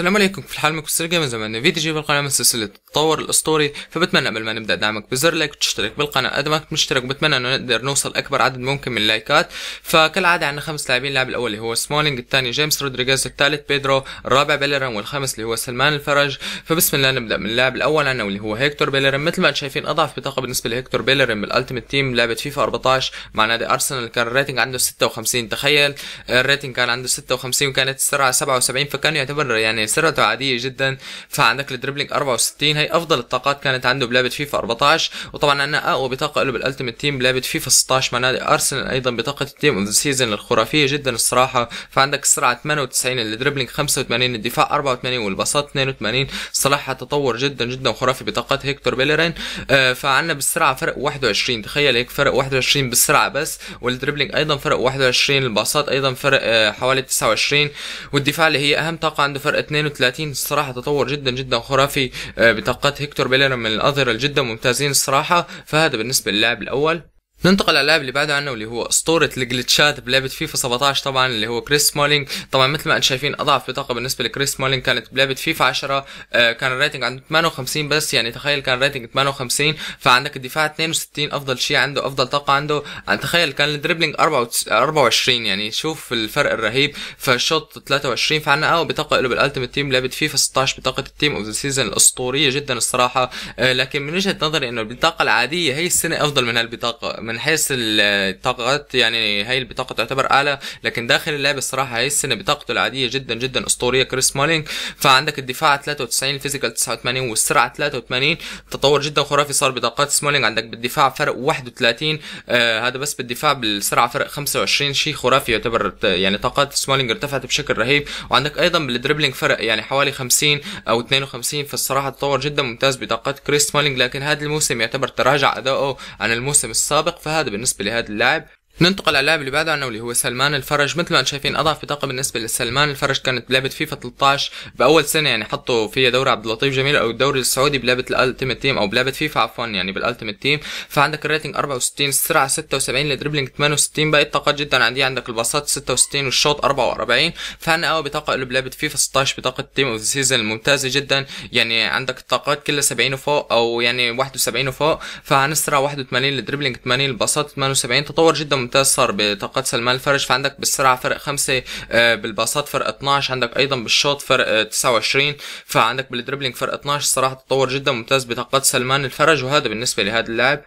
السلام عليكم في الحال معكم مكسر جيمز من فيديو جديد بالقناه من سلسله التطور الاسطوري فبتمنى قبل ما نبدا دعمك بزر لايك وتشترك بالقناه قد ما كنت مشترك وبتمنى انه نقدر نوصل اكبر عدد ممكن من اللايكات فكالعاده عندنا خمس لاعبين اللاعب الاول اللي هو سمولينج الثاني جيمس رودريغيز الثالث بيدرو الرابع بيلرم والخامس اللي هو سلمان الفرج فبسم الله نبدا من اللاعب الاول عندنا واللي هو هيكتور بيلرم مثل ما انتم شايفين اضعف بطاقه بالنسبه لهيكتور بيلرم بالالتيميت تيم لعبه فيفا 14 مع نادي ارسنال كان الريتنج عنده 56 تخيل الريتنج كان عنده 56 وكانت السرعه 77 فكان يعتبر يعني سرعته عاديه جدا فعندك الدربلينج 64 هي افضل الطاقات كانت عنده بلعبه فيفا 14 وطبعا عندنا اقوى بطاقه له بالالتيميت تيم بلعبه فيفا 16 مع نادي ارسنال ايضا بطاقه التيم اوف ذا سيزون الخرافيه جدا الصراحه فعندك السرعه 98 الدربلينج 85 الدفاع 84 والباصات 82 صراحه تطور جدا جدا خرافي بطاقات هيكتور بيلرين آه، فعندنا بالسرعه فرق 21 تخيل هيك فرق 21 بالسرعه بس والدربلينج ايضا فرق 21 الباصات ايضا فرق آه، حوالي 29 والدفاع اللي هي اهم طاقه عنده فرق 32 الصراحه تطور جدا جدا خرافي آه، بطاقات هيكتور بيليرم من الاظهره جدا ممتازين الصراحه فهذا بالنسبه للاعب الاول ننتقل على اللاعب اللي بعده عنه واللي هو اسطوره الجلتشات بلعبه فيفا 17 طبعا اللي هو كريس مولينج طبعا مثل ما انتم شايفين اضعف بطاقه بالنسبه لكريس مولينج كانت بلعبه فيفا 10 آه، كان الريتنج عنده 58 بس يعني تخيل كان الريتنج 58 فعندك الدفاع 62 افضل شيء عنده افضل طاقه عنده تخيل كان الدربلينج 24 يعني شوف الفرق الرهيب فالشوط 23 فعندنا اقوى بطاقه له بالالتيميت تيم لعبه فيفا 16 بطاقه التيم اوف ذا سيزون الاسطوريه جدا الصراحه آه، لكن من وجهه نظري انه البطاقه العاديه هي السنه افضل من هالبطاقه من حيث الطاقات يعني هاي البطاقه تعتبر اعلى لكن داخل اللعب الصراحه هاي السنه بطاقته العاديه جدا جدا اسطوريه كريس مولينج فعندك الدفاع 93 الفيزيكال 89 والسرعه 83 تطور جدا خرافي صار بطاقات سمولينج عندك بالدفاع فرق 31 آه هذا بس بالدفاع بالسرعه فرق 25 شيء خرافي يعتبر يعني طاقات سمولينج ارتفعت بشكل رهيب وعندك ايضا بالدربلينج فرق يعني حوالي 50 او 52 فالصراحه تطور جدا ممتاز بطاقات كريس مولينج لكن هذا الموسم يعتبر تراجع اداؤه عن الموسم السابق فهذا بالنسبه لهذا اللاعب ننتقل على اللاعب اللي بعده عنه واللي هو سلمان الفرج مثل ما انتم شايفين اضعف بطاقه بالنسبه لسلمان الفرج كانت بلعبه فيفا 13 باول سنه يعني حطوا فيها دوري عبد اللطيف جميل او الدوري السعودي بلعبه الالتيميت تيم او بلعبه فيفا عفوا يعني بالالتيميت تيم فعندك الريتنج 64 السرعه 76 الدربلينج 68 باقي الطاقات جدا عندي عندك الباصات 66 والشوط 44 فعندنا اول بطاقه له بلعبه فيفا 16 بطاقه تيم اوف سيزون ممتازه جدا يعني عندك الطاقات كلها 70 وفوق او يعني 71 وفوق فعن السرعه 81 الدربلينج 80 الباصات 78 تطور جدا منتصر بطاقات سلمان الفرج فعندك بالسرعه فرق خمسه آه، بالباصات فرق 12 عندك ايضا بالشوط فرق 29 فعندك بالدربلينج فرق 12 صراحه تطور جدا ممتاز بطاقات سلمان الفرج وهذا بالنسبه لهذا اللاعب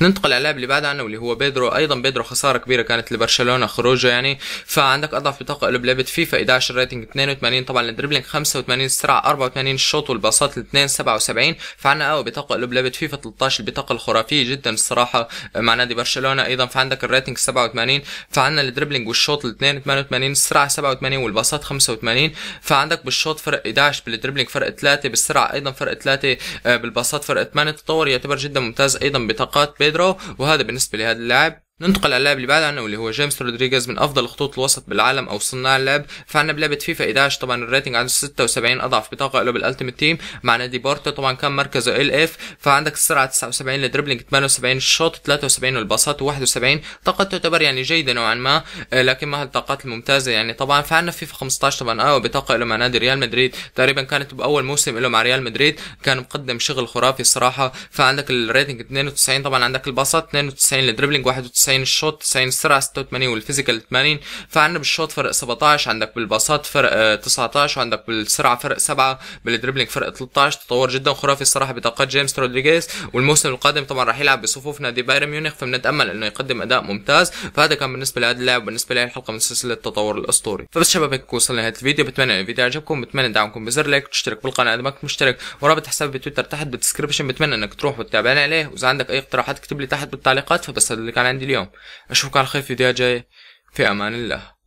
ننتقل على اللاعب اللي بعد عنه واللي هو بيدرو ايضا بيدرو خساره كبيره كانت لبرشلونه خروجه يعني فعندك اضعف بطاقه له بلعبه فيفا 11 ريتنج 82 طبعا الدربلينج 85 السرعه 84 الشوط والباصات الاثنين 77 فعندنا قوي بطاقه له بلعبه فيفا 13 البطاقه الخرافيه جدا الصراحه مع نادي برشلونه ايضا فعندك الريتنج 87 فعندنا الدربلينج والشوط الاثنين 88 السرعه 87 والباصات 85 فعندك بالشوط فرق 11 بالدربلينج فرق 3 بالسرعه ايضا فرق 3 آه، بالباصات فرق 8 تطور يعتبر جدا ممتاز ايضا بطاقات بيدرو بيدرو وهذا بالنسبة لهذا اللاعب ننتقل على اللاعب اللي بعد عنه واللي هو جيمس رودريغيز من افضل خطوط الوسط بالعالم او صناع اللعب فعنا بلعبه فيفا 11 طبعا الريتنج عنده 76 اضعف بطاقه له بالالتيميت تيم مع نادي بورتو طبعا كان مركزه ال اف فعندك السرعه 79 للدربلينج 78 الشوط 73 والباصات 71 طاقته تعتبر يعني جيده نوعا ما آه، لكن ما هالطاقات الممتازه يعني طبعا فعنا فيفا 15 طبعا اه بطاقه له مع نادي ريال مدريد تقريبا كانت باول موسم له مع ريال مدريد كان مقدم شغل خرافي الصراحه فعندك الريتنج 92 طبعا عندك الباصات 92 للدربلينج 91 90 الشوط 90 السرعه 86 والفيزيكال 80 فعندنا بالشوط فرق 17 عندك بالباصات فرق 19 آه، وعندك بالسرعه فرق 7 بالدربلينج فرق 13 تطور جدا خرافي الصراحه بطاقات جيمس رودريجيز والموسم القادم طبعا راح يلعب بصفوف نادي بايرن ميونخ فبنتامل انه يقدم اداء ممتاز فهذا كان بالنسبه لهذا اللاعب بالنسبه لهي الحلقه من سلسله التطور الاسطوري فبس شباب هيك وصلنا لنهايه الفيديو بتمنى ان الفيديو عجبكم بتمنى دعمكم بزر لايك وتشترك بالقناه اذا ما كنت مشترك ورابط حسابي بتويتر تحت بالديسكربشن بتمنى انك تروح وتتابعنا عليه واذا عندك اي اقتراحات اكتب لي تحت بالتعليقات فبس هذا اللي كان عندي اليوم اليوم أشوفك على خير في فيديوهات جاية في أمان الله